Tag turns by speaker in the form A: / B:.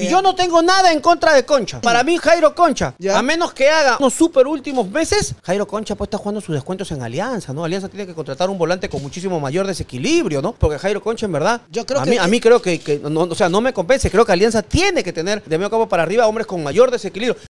A: Y Yo no tengo nada en contra de Concha. Para mí, Jairo Concha,
B: a menos que haga unos super últimos meses, Jairo Concha pues está jugando sus descuentos en Alianza, ¿no? Alianza tiene que contratar un volante con muchísimo mayor desequilibrio, ¿no? Porque Jairo Concha, en verdad, yo creo a, mí, a mí creo que, o sea, no me compense. Creo que Alianza tiene que tener de medio campo para arriba hombres con mayor desequilibrio.